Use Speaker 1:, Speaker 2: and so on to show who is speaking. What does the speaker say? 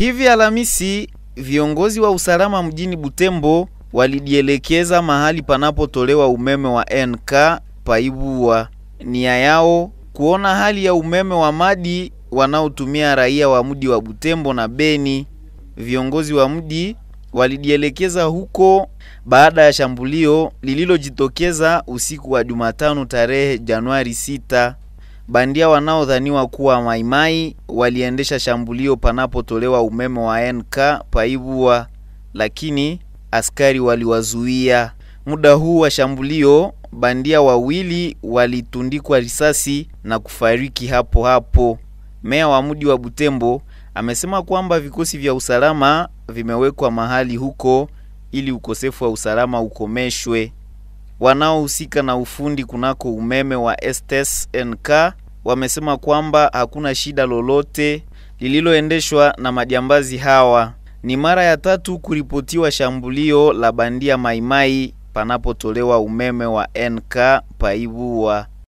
Speaker 1: Hivi Alhamisi, viongozi wa usalama mjini Butembo walijielekeza mahali panapotolewa umeme wa NK Paibua, nia yao kuona hali ya umeme wa madi wanaotumia raia wa mji wa Butembo na Beni. Viongozi wa mji walijielekeza huko baada ya shambulio lililojitokeza usiku wa Jumatano tarehe Januari 6. Bandia wanaodhaniwa kuwa Maimai waliendesha shambulio panapotolewa umeme wa NK paibua lakini askari waliwazuia. Muda huu wa shambulio, bandia wawili walitundikwa risasi na kufariki hapo hapo. Meya wa mji wa Butembo amesema kwamba vikosi vya usalama vimewekwa mahali huko ili ukosefu wa usalama ukomeshwe wanaohusika na ufundi kunako umeme wa STSNK wamesema kwamba hakuna shida lolote lililoendeshwa na majambazi hawa. Ni mara ya tatu kuripotiwa shambulio la bandia Maimai panapotolewa umeme wa NK paibua